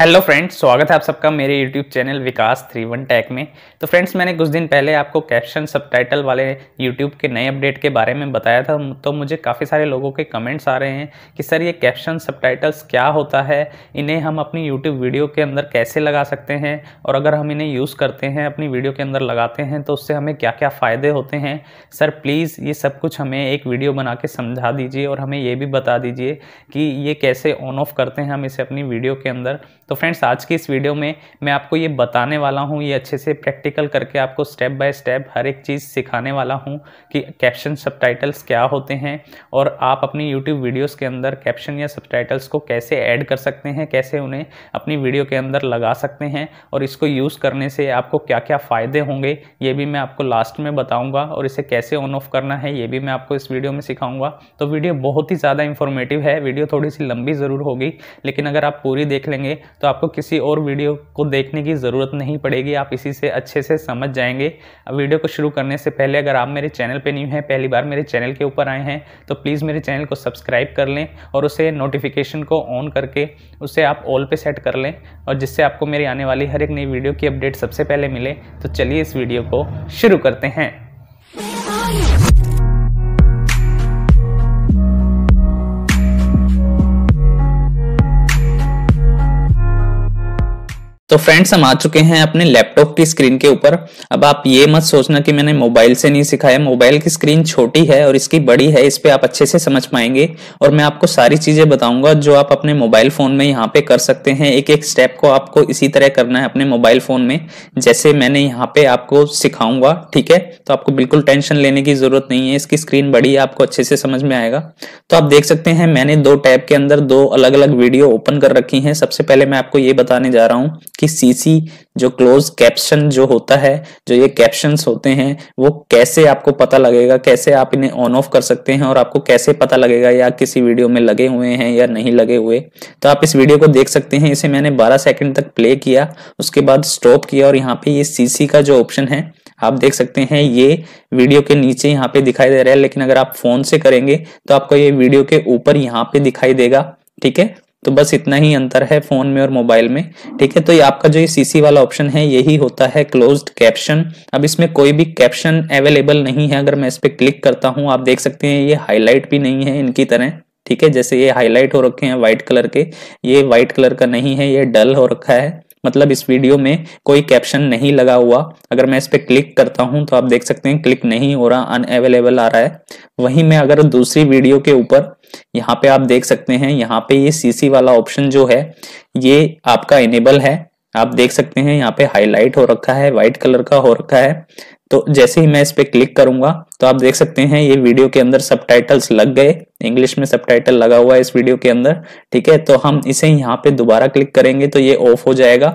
hello friends स्वागत है आप सबका मेरे YouTube channel Vikas three one tech में तो फ्रेंड्स मैंने कुछ दिन पहले आपको कैप्शन सबटाइटल वाले यूट्यूब के नए अपडेट के बारे में बताया था तो मुझे काफ़ी सारे लोगों के कमेंट्स आ रहे हैं कि सर ये कैप्शन सबटाइटल्स क्या होता है इन्हें हम अपनी यूट्यूब वीडियो के अंदर कैसे लगा सकते हैं और अगर हम इन्हें यूज़ करते हैं अपनी वीडियो के अंदर लगाते हैं तो उससे हमें क्या क्या फ़ायदे होते हैं सर प्लीज़ ये सब कुछ हमें एक वीडियो बना के समझा दीजिए और हमें ये भी बता दीजिए कि ये कैसे ऑन ऑफ करते हैं हम इसे अपनी वीडियो के अंदर तो फ्रेंड्स आज की इस वीडियो में मैं आपको ये बताने वाला हूँ ये अच्छे से प्रैक्टिकल करके आपको स्टेप बाय स्टेप हर एक चीज़ सिखाने वाला हूँ कि कैप्शन सब क्या होते हैं और आप अपनी यूट्यूब वीडियोज़ के अंदर कैप्शन या सब को कैसे ऐड कर सकते हैं कैसे उन्हें अपनी वीडियो के अंदर लगा सकते हैं और इसको यूज़ करने से आपको क्या क्या फ़ायदे होंगे ये भी मैं आपको लास्ट में बताऊँगा और इसे कैसे ऑन ऑफ करना है ये भी मैं आपको इस वीडियो में सिखाऊंगा तो वीडियो बहुत ही ज़्यादा इन्फॉर्मेटिव है वीडियो थोड़ी सी लंबी ज़रूर होगी लेकिन अगर आप पूरी देख लेंगे तो आपको किसी और वीडियो को देखने की ज़रूरत नहीं पड़ेगी आप इसी से अच्छे से समझ जाएंगे अब वीडियो को शुरू करने से पहले अगर आप मेरे चैनल पर न्यू हैं पहली बार मेरे चैनल के ऊपर आए हैं तो प्लीज़ मेरे चैनल को सब्सक्राइब कर लें और उसे नोटिफिकेशन को ऑन करके उसे आप ऑल पर सेट कर लें और जिससे आपको मेरी आने वाली हर एक नई वीडियो की अपडेट सबसे पहले मिले तो चलिए इस वीडियो को शुरू करते हैं तो फ्रेंड्स हम आ चुके हैं अपने लैपटॉप की स्क्रीन के ऊपर अब आप ये मत सोचना कि मैंने मोबाइल से नहीं सिखाया मोबाइल की स्क्रीन छोटी है और इसकी बड़ी है इस पर आप अच्छे से समझ पाएंगे और मैं आपको सारी चीजें बताऊंगा जो आप अपने मोबाइल फोन में यहाँ पे कर सकते हैं एक एक स्टेप को आपको इसी तरह करना है अपने मोबाइल फोन में जैसे मैंने यहाँ पे आपको सिखाऊंगा ठीक है तो आपको बिल्कुल टेंशन लेने की जरूरत नहीं है इसकी स्क्रीन बड़ी है आपको अच्छे से समझ में आएगा तो आप देख सकते हैं मैंने दो टैब के अंदर दो अलग अलग वीडियो ओपन कर रखी है सबसे पहले मैं आपको ये बताने जा रहा हूँ कि कि सीसी जो क्लोज कैप्शन जो होता है जो ये कैप्शन होते हैं वो कैसे आपको पता लगेगा कैसे आप इन्हें ऑन ऑफ कर सकते हैं और आपको कैसे पता लगेगा या किसी वीडियो में लगे हुए हैं या नहीं लगे हुए तो आप इस वीडियो को देख सकते हैं इसे मैंने 12 सेकंड तक प्ले किया उसके बाद स्टॉप किया और यहाँ पे ये सीसी का जो ऑप्शन है आप देख सकते हैं ये वीडियो के नीचे यहाँ पे दिखाई दे रहा है लेकिन अगर आप फोन से करेंगे तो आपको ये वीडियो के ऊपर यहाँ पे दिखाई देगा ठीक है तो बस इतना ही अंतर है फोन में और मोबाइल में ठीक है तो ये आपका जो ये सीसी वाला ऑप्शन है यही होता है क्लोज्ड कैप्शन अब इसमें कोई भी कैप्शन अवेलेबल नहीं है अगर मैं इस पर क्लिक करता हूँ आप देख सकते हैं ये हाईलाइट भी नहीं है इनकी तरह ठीक है जैसे ये हाईलाइट हो रखे हैं व्हाइट कलर के ये व्हाइट कलर का नहीं है ये डल हो रखा है मतलब इस वीडियो में कोई कैप्शन नहीं लगा हुआ अगर मैं इस पर क्लिक करता हूं तो आप देख सकते हैं क्लिक नहीं हो रहा अनएवेलेबल आ रहा है वहीं मैं अगर दूसरी वीडियो के ऊपर यहाँ पे आप देख सकते हैं यहाँ पे ये सीसी वाला ऑप्शन जो है ये आपका इनेबल है आप देख सकते हैं यहाँ पे हाईलाइट हो रखा है व्हाइट कलर का हो रखा है तो जैसे ही मैं इस पे क्लिक करूंगा तो आप देख सकते हैं ये वीडियो के अंदर सब लग गए इंग्लिश में सब लगा हुआ है इस वीडियो के अंदर ठीक है तो हम इसे यहाँ पे दोबारा क्लिक करेंगे तो ये ऑफ हो जाएगा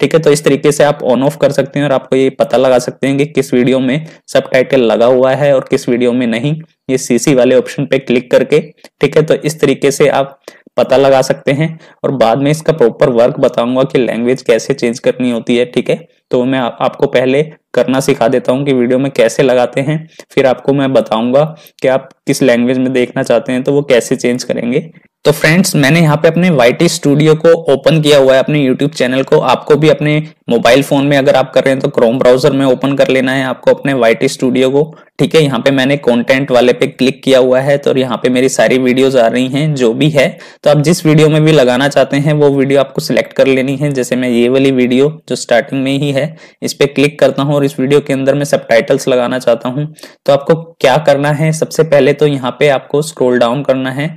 ठीक है तो इस तरीके से आप ऑन ऑफ कर सकते हैं और आपको ये पता लगा सकते हैं कि किस वीडियो में सब लगा हुआ है और किस वीडियो में नहीं ये सीसी वाले ऑप्शन पे क्लिक करके ठीक है तो इस तरीके से आप पता लगा सकते हैं और बाद में इसका प्रॉपर वर्क बताऊंगा कि लैंग्वेज कैसे चेंज करनी होती है ठीक है तो मैं आपको पहले करना सिखा देता हूँ कि वीडियो में कैसे लगाते हैं फिर आपको मैं बताऊंगा कि आप किस लैंग्वेज में देखना चाहते हैं तो वो कैसे चेंज करेंगे तो फ्रेंड्स मैंने यहाँ पे अपने वाई स्टूडियो को ओपन किया हुआ है अपने यूट्यूब चैनल को आपको भी अपने मोबाइल फोन में अगर आप कर रहे हैं तो क्रोम ब्राउजर में ओपन कर लेना है आपको अपने वाई स्टूडियो को ठीक है यहाँ पे मैंने कंटेंट वाले पे क्लिक किया हुआ है तो यहाँ पे मेरी सारी वीडियोज आ रही है जो भी है तो आप जिस वीडियो में भी लगाना चाहते हैं वो वीडियो आपको सिलेक्ट कर लेनी है जैसे मैं ये वाली वीडियो जो स्टार्टिंग में ही है इस पे क्लिक करता हूँ और इस वीडियो के अंदर मैं सब लगाना चाहता हूँ तो आपको क्या करना है सबसे पहले तो यहाँ पे आपको स्क्रोल डाउन करना है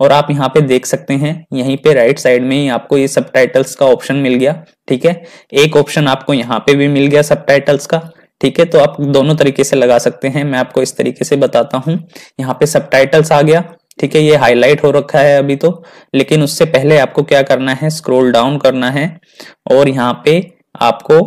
और आप यहाँ पे देख सकते हैं यहीं पे राइट साइड में ही आपको ये सब का ऑप्शन मिल गया ठीक है एक ऑप्शन आपको यहाँ पे भी मिल गया सब का ठीक है तो आप दोनों तरीके से लगा सकते हैं मैं आपको इस तरीके से बताता हूँ यहाँ पे सब आ गया ठीक है ये हाईलाइट हो रखा है अभी तो लेकिन उससे पहले आपको क्या करना है स्क्रोल डाउन करना है और यहाँ पे आपको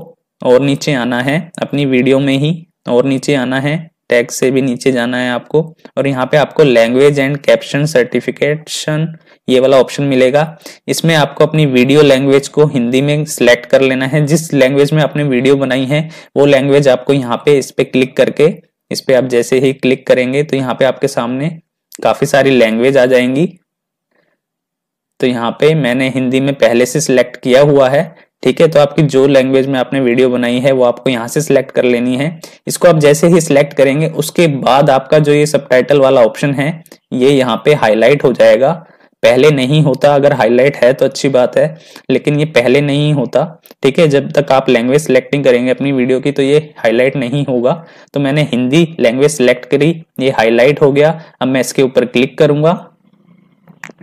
और नीचे आना है अपनी वीडियो में ही और नीचे आना है टैग से भी नीचे जाना है आपको और यहाँ पे आपको लैंग्वेज एंड कैप्शन सर्टिफिकेशन ये वाला ऑप्शन मिलेगा इसमें आपको अपनी वीडियो लैंग्वेज को हिंदी में सिलेक्ट कर लेना है जिस लैंग्वेज में आपने वीडियो बनाई है वो लैंग्वेज आपको यहाँ पे इस पे क्लिक करके इस पे आप जैसे ही क्लिक करेंगे तो यहाँ पे आपके सामने काफी सारी लैंग्वेज आ जाएंगी तो यहाँ पे मैंने हिंदी में पहले से सिलेक्ट किया हुआ है ठीक है तो आपकी जो लैंग्वेज में आपने वीडियो बनाई है वो आपको यहाँ से सिलेक्ट कर लेनी है इसको आप जैसे ही सिलेक्ट करेंगे उसके बाद आपका जो ये सब वाला ऑप्शन है ये यहाँ पे हाईलाइट हो जाएगा पहले नहीं होता अगर हाईलाइट है तो अच्छी बात है लेकिन ये पहले नहीं होता ठीक है जब तक आप लैंग्वेज सिलेक्टिंग करेंगे अपनी वीडियो की तो ये हाईलाइट नहीं होगा तो मैंने हिंदी लैंग्वेज सिलेक्ट करी ये हाईलाइट हो गया अब मैं इसके ऊपर क्लिक करूंगा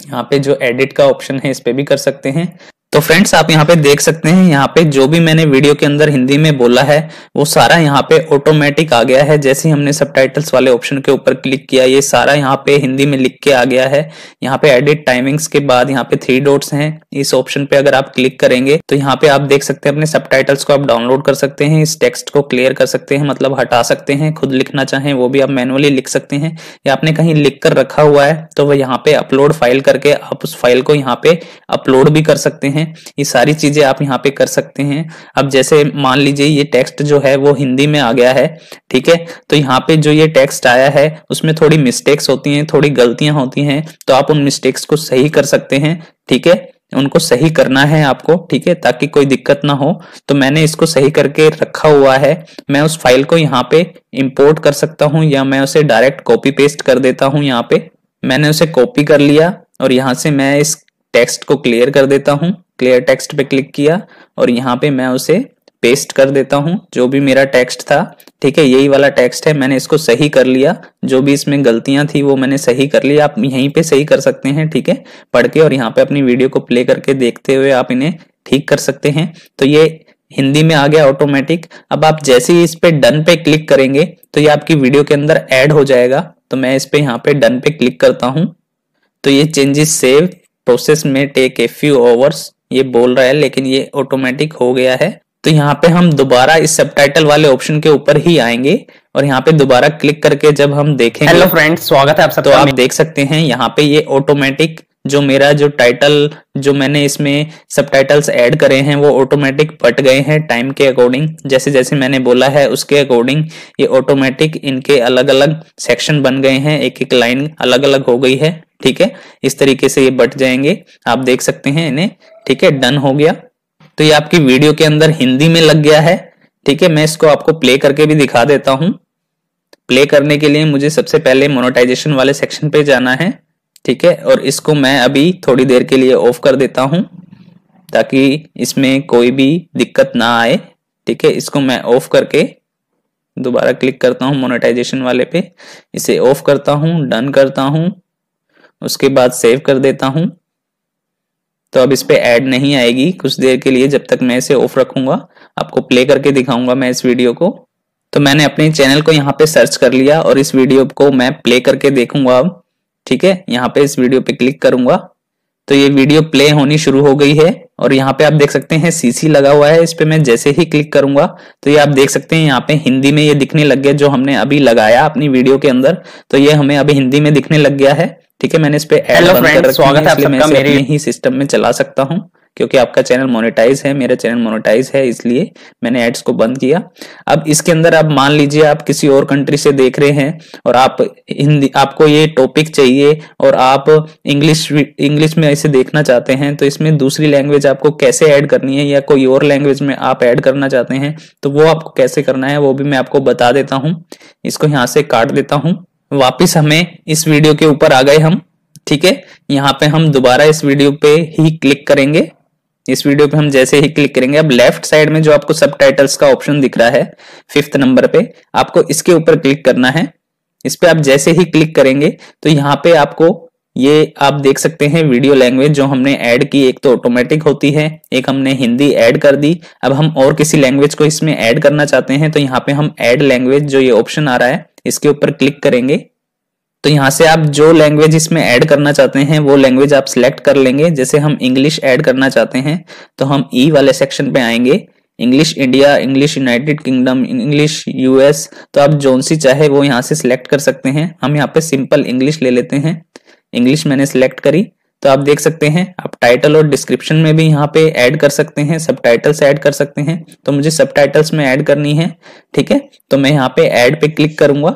यहाँ पे जो एडिट का ऑप्शन है इस पर भी कर सकते हैं तो फ्रेंड्स आप यहाँ पे देख सकते हैं यहाँ पे जो भी मैंने वीडियो के अंदर हिंदी में बोला है वो सारा यहाँ पे ऑटोमेटिक आ गया है जैसे हमने सब वाले ऑप्शन के ऊपर क्लिक किया ये सारा यहाँ पे हिंदी में लिख के आ गया है यहाँ पे एडिट टाइमिंग्स के बाद यहाँ पे थ्री डॉट्स हैं इस ऑप्शन पे अगर आप क्लिक करेंगे तो यहाँ पे आप देख सकते हैं अपने सब को आप डाउनलोड कर सकते हैं इस टेक्स्ट को क्लियर कर सकते हैं मतलब हटा सकते हैं खुद लिखना चाहें वो भी आप मैनुअली लिख सकते हैं या आपने कहीं लिख कर रखा हुआ है तो वह यहाँ पे अपलोड फाइल करके आप उस फाइल को यहाँ पे अपलोड भी कर सकते हैं हैं ये सारी चीजें आप यहाँ पे कर सकते हैं अब जैसे मान लीजिए ये टेक्स्ट जो है वो हिंदी में आ गया है ठीक है तो यहाँ पे जो ये टेक्स्ट आया है उसमें थोड़ी मिस्टेक्स होती हैं थोड़ी गलतियां होती हैं तो आप उन मिस्टेक्स को सही कर सकते हैं ठीक है उनको सही करना है आपको ठीक है ताकि कोई दिक्कत ना हो तो मैंने इसको सही करके रखा हुआ है मैं उस फाइल को यहाँ पे इम्पोर्ट कर सकता हूँ या मैं उसे डायरेक्ट कॉपी पेस्ट कर देता हूँ यहाँ पे मैंने उसे कॉपी कर लिया और यहाँ से मैं इस टेक्स्ट को क्लियर कर देता हूँ क्लियर टेक्स्ट पे क्लिक किया और यहाँ पे मैं उसे पेस्ट कर देता हूँ जो भी मेरा टेक्स्ट था ठीक है यही वाला टेक्स्ट है मैंने इसको सही कर लिया जो भी इसमें गलतियां थी वो मैंने सही कर लिया आप यहीं पे सही कर सकते हैं ठीक है पढ़ के और यहाँ पे अपनी वीडियो को प्ले करके देखते हुए आप इन्हें ठीक कर सकते हैं तो ये हिंदी में आ गया ऑटोमेटिक अब आप जैसे ही इस पे डन पे क्लिक करेंगे तो ये आपकी वीडियो के अंदर एड हो जाएगा तो मैं इस पे यहाँ पे डन पे क्लिक करता हूँ तो ये चेंजेस सेव प्रोसेस में टेक ए फ्यू ओवर्स ये बोल रहा है लेकिन ये ऑटोमेटिक हो गया है तो यहाँ पे हम दोबारा इस सब वाले ऑप्शन के ऊपर ही आएंगे और यहाँ पे दोबारा क्लिक करके जब हम देखें हेलो फ्रेंड्स स्वागत है आप सब तो आप देख सकते हैं यहाँ पे ये ऑटोमेटिक जो मेरा जो टाइटल जो मैंने इसमें सब टाइटल्स एड करे हैं वो ऑटोमेटिक पट गए हैं टाइम के अकॉर्डिंग जैसे जैसे मैंने बोला है उसके अकॉर्डिंग ये ऑटोमेटिक इनके अलग अलग सेक्शन बन गए हैं एक एक लाइन अलग अलग हो गई है ठीक है इस तरीके से ये बट जाएंगे आप देख सकते हैं इन्हें ठीक है डन हो गया तो ये आपकी वीडियो के अंदर हिंदी में लग गया है ठीक है मैं इसको आपको प्ले करके भी दिखा देता हूं प्ले करने के लिए मुझे सबसे पहले मोनोटाइजेशन वाले सेक्शन पे जाना है ठीक है और इसको मैं अभी थोड़ी देर के लिए ऑफ कर देता हूं ताकि इसमें कोई भी दिक्कत ना आए ठीक है इसको मैं ऑफ करके दोबारा क्लिक करता हूं मोनेटाइजेशन वाले पे इसे ऑफ करता हूं डन करता हूं उसके बाद सेव कर देता हूं तो अब इस पर एड नहीं आएगी कुछ देर के लिए जब तक मैं इसे ऑफ रखूंगा आपको प्ले करके दिखाऊंगा मैं इस वीडियो को तो मैंने अपने चैनल को यहाँ पे सर्च कर लिया और इस वीडियो को मैं प्ले करके देखूंगा अब ठीक है यहाँ पे इस वीडियो पे क्लिक करूंगा तो ये वीडियो प्ले होनी शुरू हो गई है और यहाँ पे आप देख सकते हैं सीसी लगा हुआ है इस पे मैं जैसे ही क्लिक करूंगा तो ये आप देख सकते हैं यहाँ पे हिंदी में ये दिखने लग गया जो हमने अभी लगाया अपनी वीडियो के अंदर तो ये हमें अभी हिंदी में दिखने लग गया है ठीक है मैंने इस पे एड बंद स्वागत है इसलिए मैं मेरे ही सिस्टम में चला सकता हूं क्योंकि आपका चैनल मोनेटाइज है मेरा चैनल मोनेटाइज है इसलिए मैंने एड्स को बंद किया अब इसके अंदर आप मान लीजिए आप किसी और कंट्री से देख रहे हैं और आप हिंदी आपको ये टॉपिक चाहिए और आप इंग्लिश इंग्लिश में इसे देखना चाहते हैं तो इसमें दूसरी लैंग्वेज आपको कैसे ऐड करनी है या कोई और लैंग्वेज में आप ऐड करना चाहते हैं तो वो आपको कैसे करना है वो भी मैं आपको बता देता हूँ इसको यहाँ से काट देता हूँ वापिस हमें इस वीडियो के ऊपर आ गए हम ठीक है यहाँ पे हम दोबारा इस वीडियो पे ही क्लिक करेंगे इस वीडियो पे हम जैसे ही क्लिक करेंगे अब लेफ्ट साइड में जो आपको सब का ऑप्शन दिख रहा है फिफ्थ नंबर पे आपको इसके ऊपर क्लिक करना है इस पे आप जैसे ही क्लिक करेंगे तो यहाँ पे आपको ये आप देख सकते हैं वीडियो लैंग्वेज जो हमने ऐड की एक तो ऑटोमेटिक होती है एक हमने हिंदी ऐड कर दी अब हम और किसी लैंग्वेज को इसमें ऐड करना चाहते हैं तो यहाँ पे हम ऐड लैंग्वेज जो ये ऑप्शन आ रहा है इसके ऊपर क्लिक करेंगे तो यहाँ से आप जो लैंग्वेज इसमें ऐड करना चाहते हैं वो लैंग्वेज आप सिलेक्ट कर लेंगे जैसे हम इंग्लिश ऐड करना चाहते हैं तो हम ई e वाले सेक्शन पे आएंगे English India English United Kingdom English US तो आप जोन सी चाहे वो यहाँ से सिलेक्ट कर सकते हैं हम यहाँ पे सिंपल इंग्लिश ले लेते हैं इंग्लिश मैंने सिलेक्ट करी तो आप देख सकते हैं आप टाइटल और डिस्क्रिप्शन में भी यहाँ पे ऐड कर सकते हैं सब टाइटल्स एड कर सकते हैं तो मुझे सब टाइटल्स में ऐड करनी है ठीक है तो मैं यहाँ पे ऐड पे क्लिक करूंगा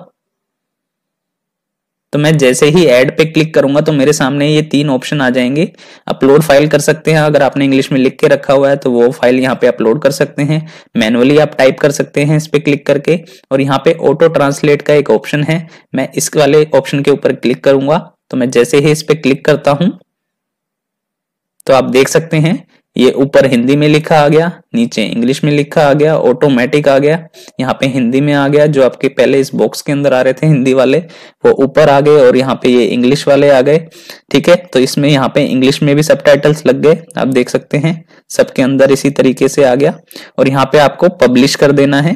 तो मैं जैसे ही ऐड पे क्लिक करूंगा तो मेरे सामने ये तीन ऑप्शन आ जाएंगे अपलोड फाइल कर सकते हैं अगर आपने इंग्लिश में लिख के रखा हुआ है तो वो फाइल यहाँ पे अपलोड कर सकते हैं मैनुअली आप टाइप कर सकते हैं इस पे क्लिक करके और यहाँ पे ऑटो ट्रांसलेट का एक ऑप्शन है मैं इस वाले ऑप्शन के ऊपर क्लिक करूंगा तो मैं जैसे ही इस पर क्लिक करता हूं तो आप देख सकते हैं ये ऊपर हिंदी में लिखा आ गया नीचे इंग्लिश में लिखा आ गया ऑटोमेटिक आ गया यहाँ पे हिंदी में आ गया जो आपके पहले इस बॉक्स के अंदर आ रहे थे हिंदी वाले वो ऊपर आ गए और यहाँ पे ये इंग्लिश वाले आ गए ठीक है तो इसमें यहाँ पे इंग्लिश में भी सब लग गए आप देख सकते हैं सबके अंदर इसी तरीके से आ गया और यहाँ पे आपको पब्लिश कर देना है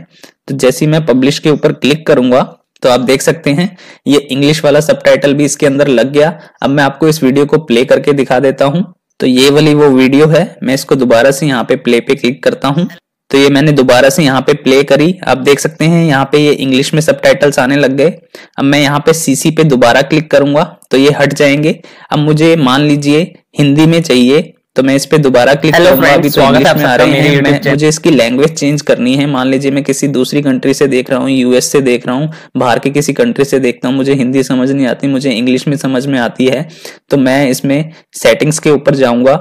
तो जैसी मैं पब्लिश के ऊपर क्लिक करूंगा तो आप देख सकते हैं ये इंग्लिश वाला सबटाइटल भी इसके अंदर लग गया अब मैं आपको इस वीडियो को प्ले करके दिखा देता हूँ तो ये वाली वो वीडियो है मैं इसको दोबारा से यहाँ पे प्ले पे क्लिक करता हूँ तो ये मैंने दोबारा से यहाँ पे प्ले करी आप देख सकते हैं यहाँ पे ये इंग्लिश में सब आने लग गए अब मैं यहाँ पे सीसी पे दोबारा क्लिक करूंगा तो ये हट जाएंगे अब मुझे मान लीजिए हिंदी में चाहिए तो मैं इस पे दोबारा क्लिक करूंगा अभी तो मुझे इसकी लैंग्वेज चेंज करनी है मान लीजिए मैं किसी दूसरी कंट्री से देख रहा हूँ यूएस से देख रहा हूँ बाहर के किसी कंट्री से देखता हूँ मुझे हिंदी समझ नहीं आती मुझे इंग्लिश में समझ में आती है तो मैं इसमें सेटिंग्स के ऊपर जाऊंगा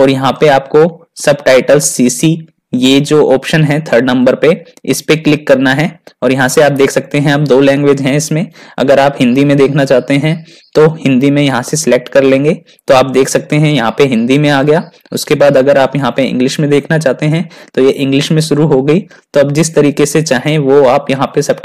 और यहाँ पे आपको सब टाइटल सीसी ये जो ऑप्शन है थर्ड नंबर पे इस पे क्लिक करना है और यहाँ से आप देख सकते हैं आप दो लैंग्वेज हैं इसमें अगर आप हिंदी में देखना चाहते हैं तो हिंदी में यहाँ से सिलेक्ट कर लेंगे तो आप देख सकते हैं यहाँ पे हिंदी में आ गया उसके बाद अगर आप यहाँ पे इंग्लिश में देखना चाहते हैं तो ये इंग्लिश में शुरू हो गई तो अब जिस तरीके से चाहें वो आप यहाँ पे सब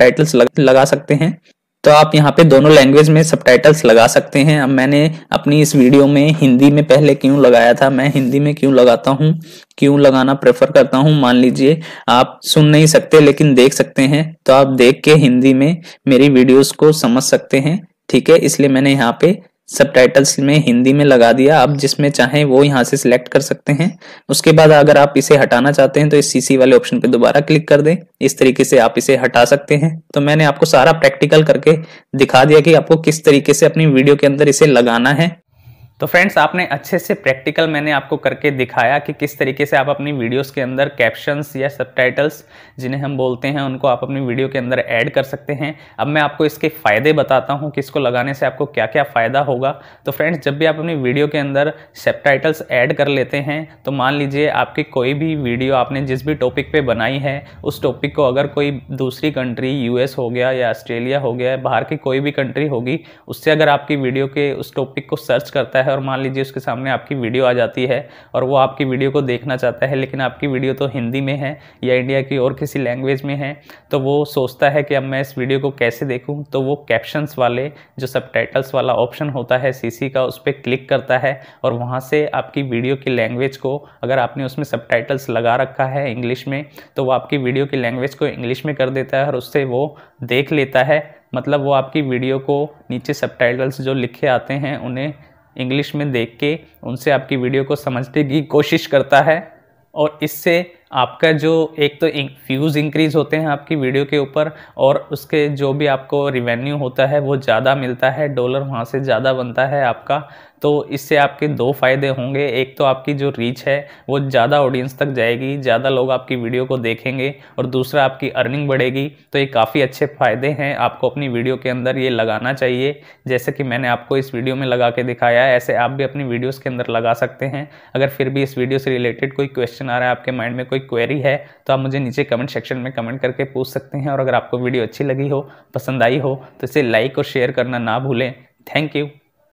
लगा सकते हैं तो आप यहाँ पे दोनों लैंग्वेज में सब लगा सकते हैं अब मैंने अपनी इस वीडियो में हिंदी में पहले क्यों लगाया था मैं हिंदी में क्यों लगाता हूँ क्यों लगाना प्रेफर करता हूँ मान लीजिए आप सुन नहीं सकते लेकिन देख सकते हैं तो आप देख के हिंदी में मेरी वीडियोस को समझ सकते हैं ठीक है इसलिए मैंने यहाँ पे सब टाइटल्स में हिंदी में लगा दिया आप जिसमें चाहें वो यहाँ से सिलेक्ट कर सकते हैं उसके बाद अगर आप इसे हटाना चाहते हैं तो इस सीसी वाले ऑप्शन पे दोबारा क्लिक कर दें इस तरीके से आप इसे हटा सकते हैं तो मैंने आपको सारा प्रैक्टिकल करके दिखा दिया कि आपको किस तरीके से अपनी वीडियो के अंदर इसे लगाना है तो फ्रेंड्स आपने अच्छे से प्रैक्टिकल मैंने आपको करके दिखाया कि किस तरीके से आप अपनी वीडियोस के अंदर कैप्शंस या सबटाइटल्स जिन्हें हम बोलते हैं उनको आप अपनी वीडियो के अंदर ऐड कर सकते हैं अब मैं आपको इसके फ़ायदे बताता हूँ कि इसको लगाने से आपको क्या क्या फ़ायदा होगा तो फ्रेंड्स जब भी आप अपनी वीडियो के अंदर सबटाइटल्स ऐड कर लेते हैं तो मान लीजिए आपकी कोई भी वीडियो आपने जिस भी टॉपिक पर बनाई है उस टॉपिक को अगर कोई दूसरी कंट्री यू हो गया या ऑस्ट्रेलिया हो गया बाहर की कोई भी कंट्री होगी उससे अगर आपकी वीडियो के उस टॉपिक को सर्च करता है है और मान लीजिए उसके सामने आपकी वीडियो आ जाती है और वो आपकी वीडियो को देखना चाहता है लेकिन आपकी वीडियो तो हिंदी में है या इंडिया की और किसी लैंग्वेज में है तो वो सोचता है कि अब मैं इस वीडियो को कैसे देखूँ तो वो कैप्शंस वाले जो सब वाला ऑप्शन होता है सी का उस पर क्लिक करता है और वहाँ से आपकी वीडियो की लैंग्वेज को अगर आपने उसमें सब लगा रखा है इंग्लिश में तो वो आपकी वीडियो की लैंग्वेज को इंग्लिश में कर देता है और उससे वो देख लेता है मतलब वो आपकी वीडियो को नीचे सब जो लिखे आते हैं उन्हें इंग्लिश में देख के उनसे आपकी वीडियो को समझने की कोशिश करता है और इससे आपका जो एक तो फ्यूज़ इंक्रीज़ होते हैं आपकी वीडियो के ऊपर और उसके जो भी आपको रिवेन्यू होता है वो ज़्यादा मिलता है डॉलर वहाँ से ज़्यादा बनता है आपका तो इससे आपके दो फायदे होंगे एक तो आपकी जो रीच है वो ज़्यादा ऑडियंस तक जाएगी ज़्यादा लोग आपकी वीडियो को देखेंगे और दूसरा आपकी अर्निंग बढ़ेगी तो ये काफ़ी अच्छे फ़ायदे हैं आपको अपनी वीडियो के अंदर ये लगाना चाहिए जैसे कि मैंने आपको इस वीडियो में लगा के दिखाया है ऐसे आप भी अपनी वीडियोस के अंदर लगा सकते हैं अगर फिर भी इस वीडियो से रिलेटेड कोई क्वेश्चन आ रहा है आपके माइंड में कोई क्वेरी है तो आप मुझे नीचे कमेंट सेक्शन में कमेंट करके पूछ सकते हैं और अगर आपको वीडियो अच्छी लगी हो पसंद आई हो तो इसे लाइक और शेयर करना ना भूलें थैंक यू